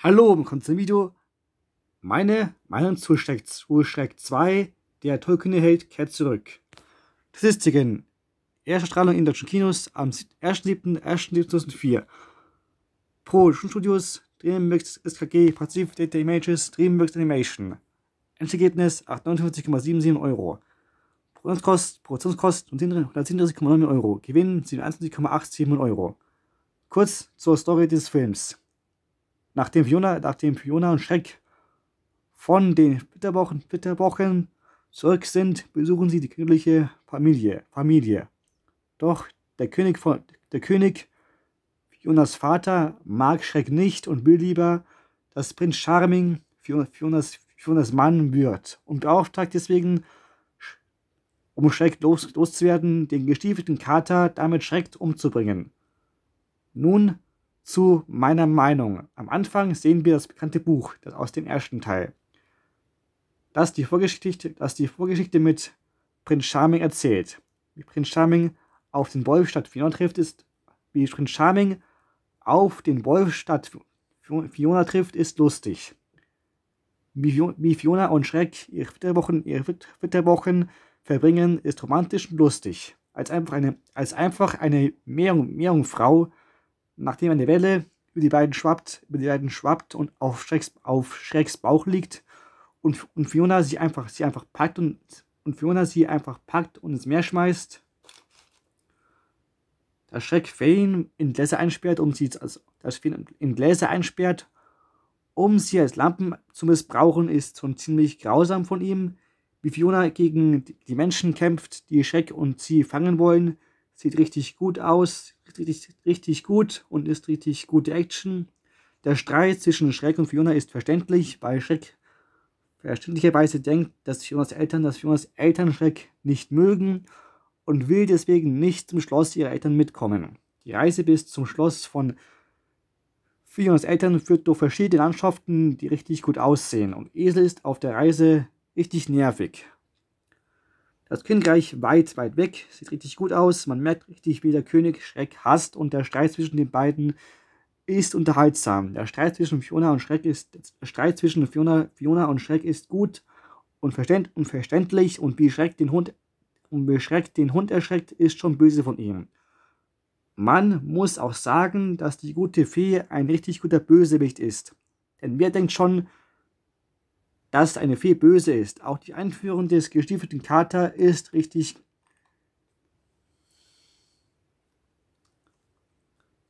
Hallo, willkommen zum Video. Meine Meinung zu Schreck, zu Schreck 2, der Tolkien hält, kehrt zurück. Statistiken. Erste Strahlung in deutschen Kinos am 1.7.2004. Pro Studios, Dreamworks SKG, Passiv Data Images, Dreamworks Animation. Endergebnis 859,77 Euro. Produktionskosten Produktionskost 137,9 Euro. Gewinn 27,87 Euro. Kurz zur Story des Films. Nachdem Fiona, nachdem Fiona und Schreck von den Bitterwochen, Bitterbochen zurück sind, besuchen sie die königliche Familie. Familie. Doch der König, von, der König Fionas Vater mag Schreck nicht und will lieber, dass Prinz Charming Fionas, Fionas Mann wird und beauftragt deswegen, um Schreck los, loszuwerden, den gestiefelten Kater damit Schreck umzubringen. Nun zu meiner Meinung. Am Anfang sehen wir das bekannte Buch das aus dem ersten Teil, das die Vorgeschichte, das die Vorgeschichte mit Prinz Charming erzählt. Wie Prinz Charming auf den Wolf statt Fiona trifft, ist wie Prinz Charming auf den Wolf Fiona trifft, ist lustig. Wie Fiona und Schreck ihre Witterwochen, ihre Flitterwochen verbringen, ist romantisch und lustig. Als einfach eine, als einfach eine Meerjungfrau Meerung, Nachdem eine Welle über die beiden schwappt, über die beiden schwappt und auf Schrecks, auf Schrecks Bauch liegt und, und Fiona sie einfach, sie einfach packt und, und Fiona sie einfach packt und ins Meer schmeißt. Da Schreck Fane in Gläser einsperrt, um sie als, das in Gläser einsperrt, um sie als Lampen zu missbrauchen, ist schon ziemlich grausam von ihm. Wie Fiona gegen die Menschen kämpft, die Schreck und sie fangen wollen, sieht richtig gut aus richtig, richtig gut und ist richtig gute Action. Der Streit zwischen Shrek und Fiona ist verständlich, weil Shrek verständlicherweise denkt, dass Fionas Eltern, dass Fionas Eltern Shrek nicht mögen und will deswegen nicht zum Schloss ihrer Eltern mitkommen. Die Reise bis zum Schloss von Fionas Eltern führt durch verschiedene Landschaften, die richtig gut aussehen und Esel ist auf der Reise richtig nervig. Das Königreich weit, weit weg. Sieht richtig gut aus. Man merkt richtig, wie der König Schreck hasst und der Streit zwischen den beiden ist unterhaltsam. Der Streit zwischen Fiona und Schreck ist der Streit zwischen Fiona, Fiona und Schreck ist gut und, verständ, verständlich und wie Schreck den Hund und wie Schreck den Hund erschreckt, ist schon böse von ihm. Man muss auch sagen, dass die gute Fee ein richtig guter Bösewicht ist. Denn wer denkt schon, dass eine Fee böse ist. Auch die Einführung des gestiefelten Kater ist richtig.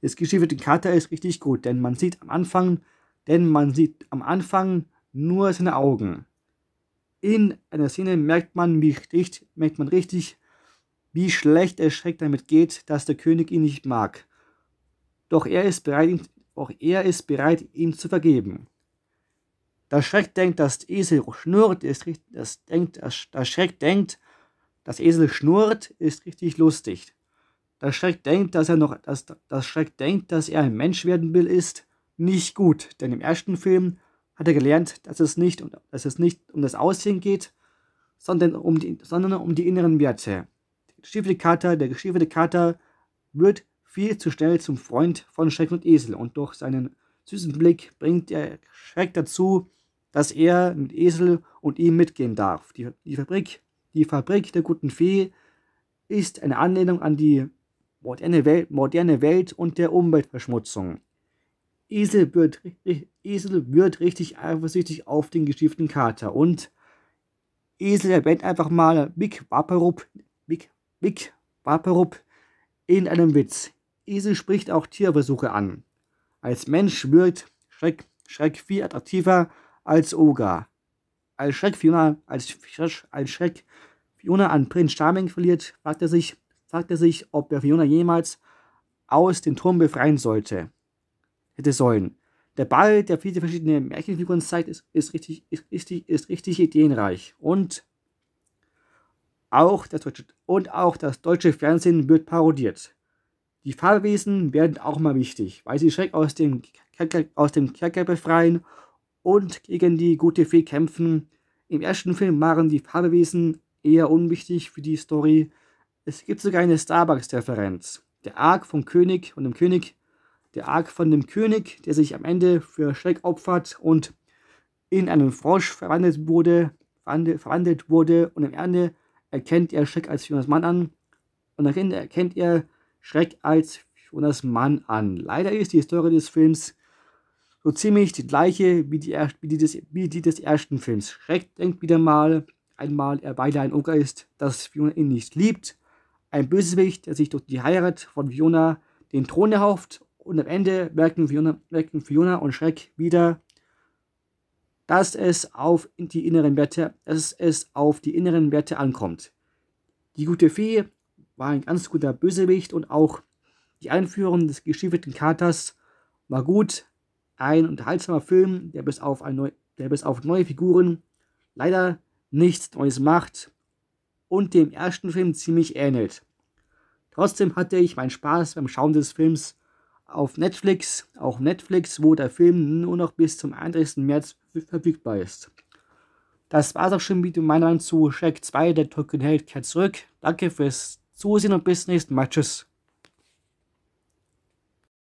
Des gestiefelten Kater ist richtig gut, denn man sieht am Anfang, denn man sieht am Anfang nur seine Augen. In einer Szene merkt man, wie richtig, merkt man richtig, wie schlecht es Schreck damit geht, dass der König ihn nicht mag. Doch er ist bereit, auch er ist bereit, ihm zu vergeben. Der Schreck denkt, dass Esel schnurrt, ist richtig, das denkt, der Schreck denkt, dass Esel schnurrt, ist richtig lustig. Der Schreck denkt, dass er noch, dass, das Schreck denkt, dass er ein Mensch werden will, ist nicht gut, denn im ersten Film hat er gelernt, dass es nicht, dass es nicht um das Aussehen geht, sondern um die, sondern um die inneren Werte. Der gestiefelte Kater, der gestiefelte Kater wird viel zu schnell zum Freund von Schreck und Esel und durch seinen süßen Blick bringt er Schreck dazu, dass er mit Esel und ihm mitgehen darf. Die, die Fabrik, die Fabrik der guten Fee ist eine Anlehnung an die moderne Welt, moderne Welt und der Umweltverschmutzung. Esel wird, Esel wird richtig eifersüchtig auf den geschieften Kater und Esel erwähnt einfach mal Mick Waperup, Mick, Mick Waperup in einem Witz. Esel spricht auch Tierversuche an. Als Mensch wirkt Schreck, Schreck viel attraktiver als Oga. Als Schreck Fiona, als, als Schreck Fiona an Prinz Charming verliert, fragt er sich, fragt er sich, ob er Fiona jemals aus dem Turm befreien sollte. Hätte sollen. Der Ball, der viele verschiedene Märchenfiguren zeigt, ist, ist, richtig, ist, richtig, ist richtig ideenreich. Und auch, das deutsche, und auch das deutsche Fernsehen wird parodiert. Die Fabelwesen werden auch mal wichtig, weil sie Schreck aus dem, aus dem Kerker befreien und gegen die gute Fee kämpfen. Im ersten Film waren die Farbewesen eher unwichtig für die Story. Es gibt sogar eine Starbucks-Referenz. Der Arg vom König und dem König, der Arg von dem König, der sich am Ende für Schreck opfert und in einen Frosch verwandelt wurde, verwandelt wurde und am Ende erkennt er Schreck als Jonas Mann an und am Ende erkennt er Schreck als Jonas Mann an. Leider ist die Story des Films so ziemlich die gleiche wie die, wie die, des, wie die des ersten Films. Schreck denkt wieder mal, einmal er beide ein Oger ist, dass Fiona ihn nicht liebt, ein Bösewicht, der sich durch die Heirat von Fiona den Thron erhofft und am Ende merken Fiona, merken Fiona und Schreck wieder, dass es auf die inneren Werte, dass es auf die inneren Werte ankommt. Die gute Fee war ein ganz guter Bösewicht und auch die Einführung des geschiefelten Katers war gut, ein unterhaltsamer Film, der bis auf, neu, der bis auf neue Figuren leider nichts Neues macht und dem ersten Film ziemlich ähnelt. Trotzdem hatte ich meinen Spaß beim Schauen des Films auf Netflix, auch Netflix, wo der Film nur noch bis zum 31. März verfügbar ist. Das war es auch schon mit meiner Meinung zu Shack 2, der Token Held kehrt zurück. Danke fürs Zusehen und bis zum nächsten Mal. Tschüss.